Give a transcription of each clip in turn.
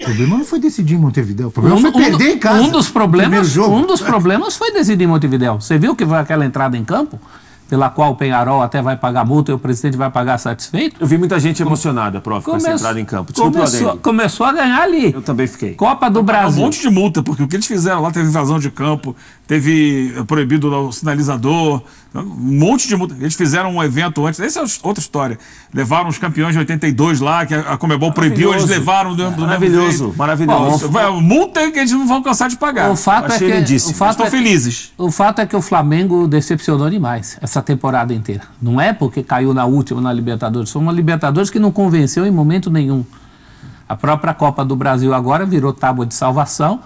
O problema não foi decidir em Montevideo. O problema um, foi perder um, em casa. Um dos, problemas, um dos problemas foi decidir em Montevideo. Você viu que foi aquela entrada em campo? Pela qual o Penharol até vai pagar multa e o presidente vai pagar satisfeito? Eu vi muita gente emocionada, prof, Come... com essa entrada em campo. Desculpa, começou, começou a ganhar ali. Eu também fiquei. Copa do Brasil. Um monte de multa, porque o que eles fizeram lá teve invasão de campo, teve é, proibido o sinalizador, um monte de multa. Eles fizeram um evento antes, essa é outra história. Levaram os campeões de 82 lá, que a Comebol proibiu, eles levaram do, do Maravilhoso, maravilhoso. Bom, multa que eles não vão cansar de pagar. O fato Achei é que, o fato estão é que, felizes. O fato é que o Flamengo decepcionou demais essa temporada inteira. Não é porque caiu na última na Libertadores, foi uma Libertadores que não convenceu em momento nenhum. A própria Copa do Brasil agora virou tábua de salvação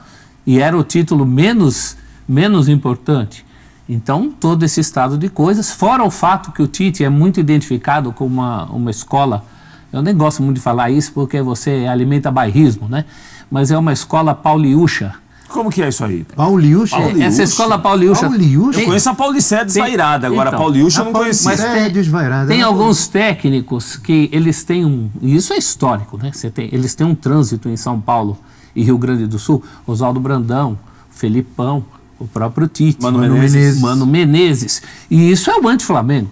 e era o título menos menos importante. Então, todo esse estado de coisas, fora o fato que o Tite é muito identificado com uma, uma escola, eu nem gosto muito de falar isso porque você alimenta bairrismo, né? Mas é uma escola pauliúcha. Como que é isso aí? Pauliúcha? Essa escola Pauliúcha. Pauliúcha. Eu conheço a Paulicé Vairada agora então, a Pauliúcha eu não conhecia. Mas tem, Vairada. tem né? alguns técnicos que eles têm um... E isso é histórico, né? Você tem, eles têm um trânsito em São Paulo e Rio Grande do Sul. Oswaldo Brandão, Felipão, o próprio Tite, Mano, Mano Menezes. Menezes. Mano Menezes. E isso é o anti-Flamengo.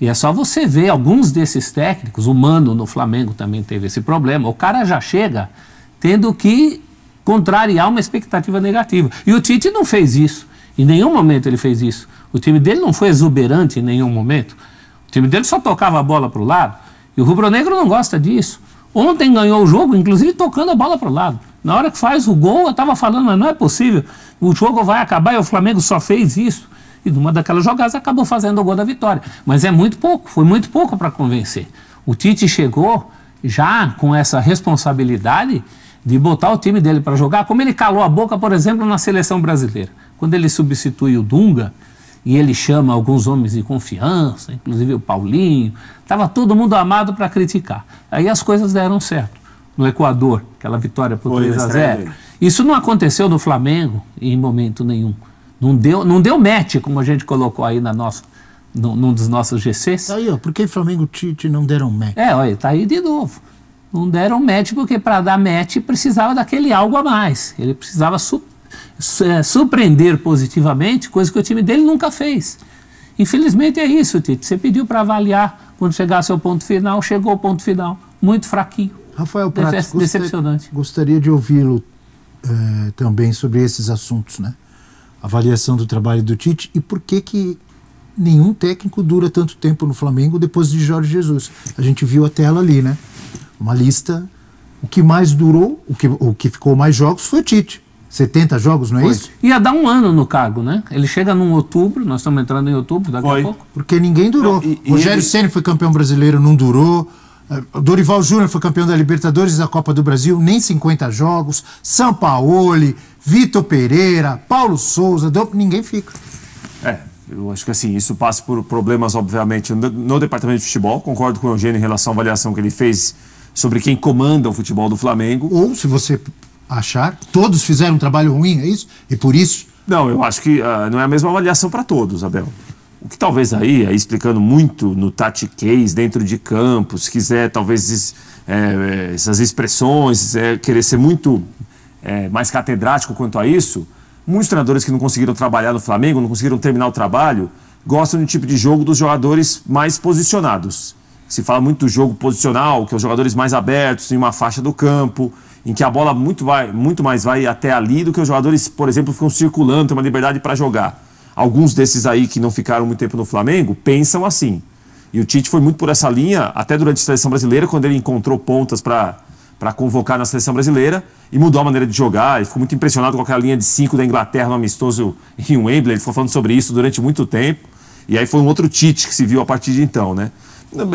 E é só você ver alguns desses técnicos, o Mano no Flamengo também teve esse problema. O cara já chega tendo que contrariar uma expectativa negativa. E o Tite não fez isso. Em nenhum momento ele fez isso. O time dele não foi exuberante em nenhum momento. O time dele só tocava a bola para o lado. E o rubro-negro não gosta disso. Ontem ganhou o jogo, inclusive tocando a bola para o lado. Na hora que faz o gol, eu estava falando, mas não é possível. O jogo vai acabar e o Flamengo só fez isso. E numa daquelas jogadas acabou fazendo o gol da vitória. Mas é muito pouco, foi muito pouco para convencer. O Tite chegou já com essa responsabilidade de botar o time dele para jogar, como ele calou a boca, por exemplo, na seleção brasileira. Quando ele substitui o Dunga, e ele chama alguns homens de confiança, inclusive o Paulinho, estava todo mundo amado para criticar. Aí as coisas deram certo no Equador, aquela vitória por Foi 3 a 0. Isso não aconteceu no Flamengo em momento nenhum. Não deu, não deu match, como a gente colocou aí na nossa, no, num dos nossos GCs. Tá aí, ó, por que Flamengo e Tite não deram match? É, olha, tá aí de novo. Não deram match porque para dar match precisava daquele algo a mais. Ele precisava su, su, é, surpreender positivamente, coisa que o time dele nunca fez. Infelizmente é isso, Tite. Você pediu para avaliar quando chegasse ao ponto final, chegou ao ponto final, muito fraquinho. Rafael Prates, Decepcionante. gostaria de ouvi-lo eh, também sobre esses assuntos, né? Avaliação do trabalho do Tite e por que que nenhum técnico dura tanto tempo no Flamengo depois de Jorge Jesus. A gente viu a tela ali, né? Uma lista. O que mais durou, o que, o que ficou mais jogos foi o Tite. 70 jogos, não é foi. isso? Ia dar um ano no cargo, né? Ele chega num outubro, nós estamos entrando em outubro daqui foi. a pouco. Porque ninguém durou. e, Rogério ele... Senna foi campeão brasileiro, não durou. Eh, Dorival Júnior foi campeão da Libertadores e da Copa do Brasil, nem 50 jogos. Sampaoli, Vitor Pereira, Paulo Souza, ninguém fica. É, eu acho que assim, isso passa por problemas, obviamente, no, no departamento de futebol. Concordo com o Eugênio em relação à avaliação que ele fez sobre quem comanda o futebol do Flamengo. Ou, se você achar, todos fizeram um trabalho ruim, é isso? E por isso. Não, eu acho que uh, não é a mesma avaliação para todos, Abel. O que talvez aí, aí é, explicando muito no case dentro de campo, se quiser talvez é, é, essas expressões, é, querer ser muito é, mais catedrático quanto a isso, muitos treinadores que não conseguiram trabalhar no Flamengo, não conseguiram terminar o trabalho, gostam do tipo de jogo dos jogadores mais posicionados. Se fala muito do jogo posicional, que é os jogadores mais abertos em uma faixa do campo, em que a bola muito, vai, muito mais vai até ali do que os jogadores, por exemplo, ficam circulando, tem uma liberdade para jogar alguns desses aí que não ficaram muito tempo no Flamengo pensam assim. E o Tite foi muito por essa linha, até durante a seleção brasileira, quando ele encontrou pontas para convocar na seleção brasileira e mudou a maneira de jogar. Ele ficou muito impressionado com aquela linha de 5 da Inglaterra no amistoso em Wembley. Ele ficou falando sobre isso durante muito tempo. E aí foi um outro Tite que se viu a partir de então, né?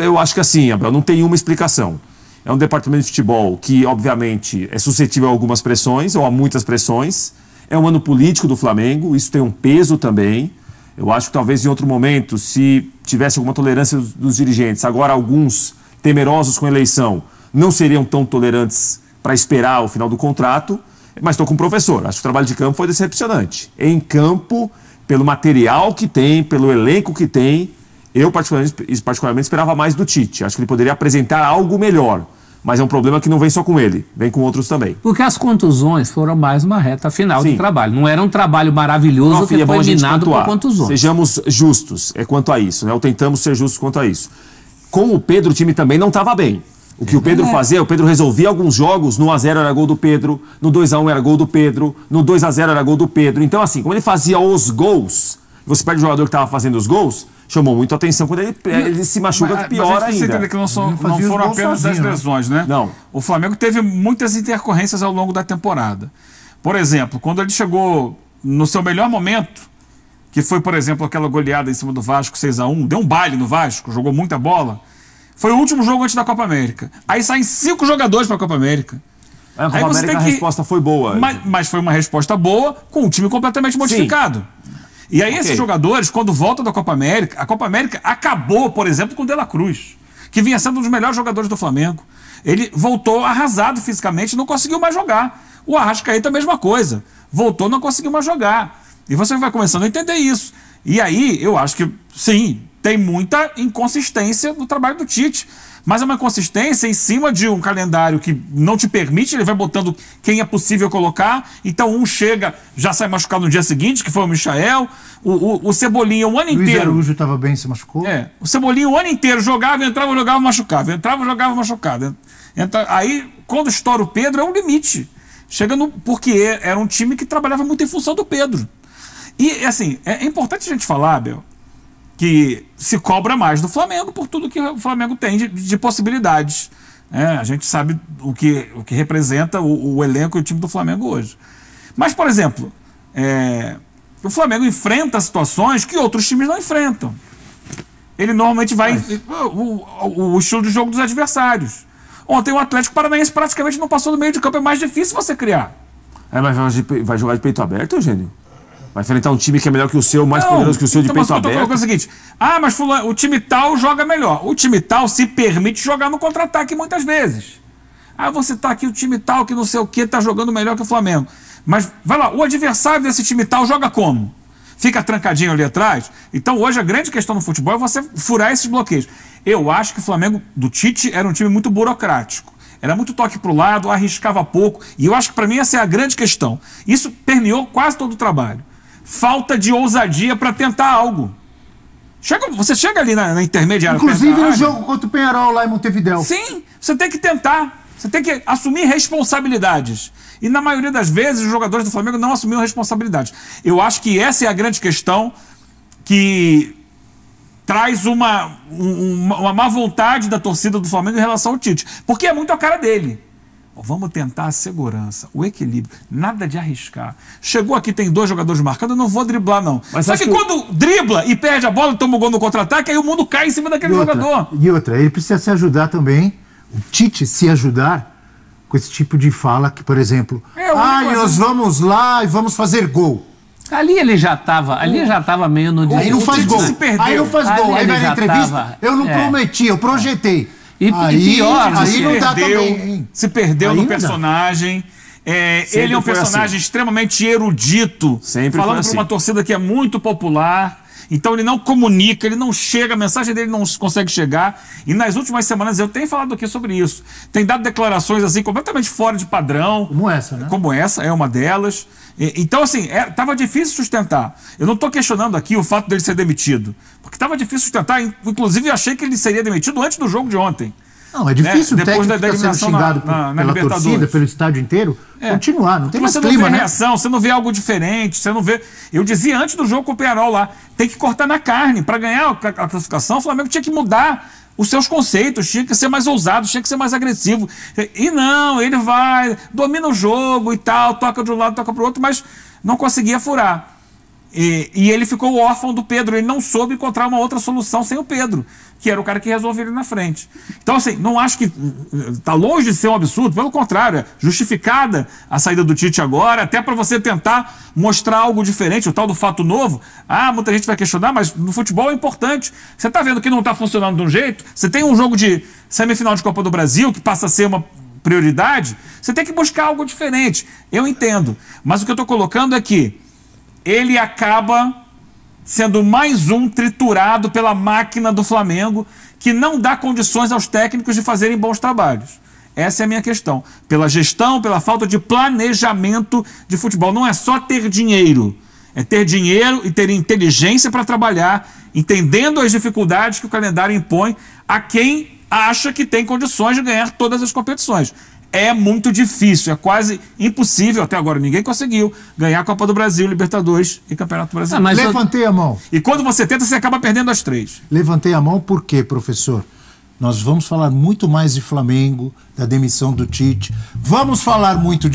Eu acho que assim, Abel, não tem uma explicação. É um departamento de futebol que, obviamente, é suscetível a algumas pressões ou a muitas pressões é um ano político do Flamengo, isso tem um peso também. Eu acho que talvez em outro momento, se tivesse alguma tolerância dos, dirigentes, agora alguns temerosos com a eleição não seriam tão tolerantes para esperar o final do contrato. Mas estou com o professor. Acho que o trabalho de campo foi decepcionante. Em campo, pelo material que tem, pelo elenco que tem, eu particularmente, particularmente esperava mais do Tite. Acho que ele poderia apresentar algo melhor mas é um problema que não vem só com ele, vem com outros também. Porque as contusões foram mais uma reta final Sim. do trabalho. Não era um trabalho maravilhoso Prof, que é foi minado por contusões. Sejamos justos é quanto a isso, né? Ou tentamos ser justos quanto a isso. Com o Pedro, o time também não estava bem. O que é, o Pedro é. fazia, o Pedro resolvia alguns jogos, no 1x0 era gol do Pedro, no 2x1 era gol do Pedro, no 2x0 era gol do Pedro. Então, assim, como ele fazia os gols, você perde o jogador que estava fazendo os gols, chamou muito atenção quando ele, ele se machuca mas, pior mas a gente ainda. Entender que não, são, não, foram apenas sozinho, as lesões, né? Não. O Flamengo teve muitas intercorrências ao longo da temporada. Por exemplo, quando ele chegou no seu melhor momento, que foi, por exemplo, aquela goleada em cima do Vasco 6 a 1 deu um baile no Vasco, jogou muita bola. Foi o último jogo antes da Copa América. Aí saem cinco jogadores para a Copa América. É, Aí você América, tem que... a resposta foi boa. Mas, mas, foi uma resposta boa com o time completamente modificado. Sim. E aí okay. esses jogadores, quando voltam da Copa América, a Copa América acabou, por exemplo, com o De La Cruz, que vinha sendo um dos melhores jogadores do Flamengo. Ele voltou arrasado fisicamente, não conseguiu mais jogar. O Arrascaeta, a mesma coisa. Voltou, não conseguiu mais jogar. E você vai começando a entender isso. E aí, eu acho que, sim, tem muita inconsistência no trabalho do Tite mas é uma consistência em cima de um calendário que não te permite, ele vai botando quem é possível colocar, então um chega, já sai machucado no dia seguinte, que foi o Michael, o, o, o Cebolinha o ano inteiro... Luiz estava bem, se machucou. É, o Cebolinha o ano inteiro jogava, entrava, jogava, machucava, entrava, jogava, machucava. Entra, aí, quando estoura o Pedro, é um limite. Chega no... porque era um time que trabalhava muito em função do Pedro. E, assim, é, é importante a gente falar, Bel, que se cobra mais do Flamengo por tudo que o Flamengo tem de, de possibilidades. É, a gente sabe o que, o que representa o, o, elenco e o time do Flamengo hoje. Mas, por exemplo, é, o Flamengo enfrenta situações que outros times não enfrentam. Ele normalmente vai. O, o, o, estilo de jogo dos adversários. Ontem o Atlético Paranaense praticamente não passou do meio de campo, é mais difícil você criar. É, mas vai, vai jogar de peito aberto, Eugênio? Vai enfrentar um time que é melhor que o seu, mais não, poderoso que o seu então, de peito aberto. Mas é o seguinte, ah, mas fulano, o time tal joga melhor. O time tal se permite jogar no contra-ataque muitas vezes. Ah, você tá aqui o time tal que não sei o que tá jogando melhor que o Flamengo. Mas vai lá, o adversário desse time tal joga como? Fica trancadinho ali atrás? Então hoje a grande questão no futebol é você furar esses bloqueios. Eu acho que o Flamengo do Tite era um time muito burocrático era muito toque para o lado, arriscava pouco, e eu acho que para mim essa é a grande questão. Isso permeou quase todo o trabalho falta de ousadia para tentar algo. Chega, você chega ali na, na intermediária. Inclusive no jogo contra o Penharol lá em Montevidéu. Sim, você tem que tentar. Você tem que assumir responsabilidades. E na maioria das vezes os jogadores do Flamengo não assumiram responsabilidades. Eu acho que essa é a grande questão que traz uma, uma, uma má vontade da torcida do Flamengo em relação ao Tite. Porque é muito a cara dele. Vamos tentar a segurança, o equilíbrio, nada de arriscar. Chegou aqui, tem dois jogadores marcados, eu não vou driblar, não. Mas Só que, que, quando dribla e perde a bola, toma o um gol no contra-ataque, aí o mundo cai em cima daquele e outra, jogador. E outra, ele precisa se ajudar também. O Tite se ajudar com esse tipo de fala que, por exemplo, é, ah, nós assim vamos lá e vamos fazer gol. Ali ele já estava, ali já estava meio no desespero. Aí não faz gol. Aí não faz gol. aí vai na entrevista, tava, eu não é. prometi, eu projetei. E, aí, e pior, aí se, perdeu, também, se perdeu aí no personagem. É, ele é um personagem assim. extremamente erudito, Sempre falando para assim. uma torcida que é muito popular. Então ele não comunica, ele não chega, a mensagem dele não consegue chegar. E nas últimas semanas eu tenho falado aqui sobre isso. Tem dado declarações assim completamente fora de padrão. Como essa, né? Como essa, é uma delas. E, então, assim, estava é, difícil sustentar. Eu não estou questionando aqui o fato dele ser demitido. Porque estava difícil sustentar. Inclusive, eu achei que ele seria demitido antes do jogo de ontem. Não, é difícil né? o Depois técnico que está sendo xingado na, na, pela na torcida, pelo estádio inteiro, é. continuar. Não tem mais você clima, não vê né? reação, você não vê algo diferente, você não vê... Eu dizia antes do jogo com o Penarol lá, tem que cortar na carne. Para ganhar a classificação, o Flamengo tinha que mudar os seus conceitos, tinha que ser mais ousado, tinha que ser mais agressivo. E não, ele vai, domina o jogo e tal, toca de um lado, toca para o outro, mas não conseguia furar. E, e, ele ficou órfão do Pedro, ele não soube encontrar uma outra solução sem o Pedro, que era o cara que resolveu ele na frente. Então, assim, não acho que. Está longe de ser um absurdo, pelo contrário, é justificada a saída do Tite agora, até para você tentar mostrar algo diferente, o tal do fato novo. Ah, muita gente vai questionar, mas no futebol é importante. Você está vendo que não está funcionando de um jeito? Você tem um jogo de semifinal de Copa do Brasil, que passa a ser uma prioridade, você tem que buscar algo diferente. Eu entendo. Mas o que eu estou colocando é que ele acaba sendo mais um triturado pela máquina do Flamengo, que não dá condições aos técnicos de fazerem bons trabalhos. Essa é a minha questão. Pela gestão, pela falta de planejamento de futebol. Não é só ter dinheiro. É ter dinheiro e ter inteligência para trabalhar, entendendo as dificuldades que o calendário impõe a quem acha que tem condições de ganhar todas as competições é muito difícil, é quase impossível, até agora ninguém conseguiu, ganhar a Copa do Brasil, Libertadores e Campeonato Brasileiro. Ah, Levantei eu... a mão. E quando você tenta, você acaba perdendo as três. Levantei a mão por quê, professor? Nós vamos falar muito mais de Flamengo, da demissão do Tite, vamos falar muito de.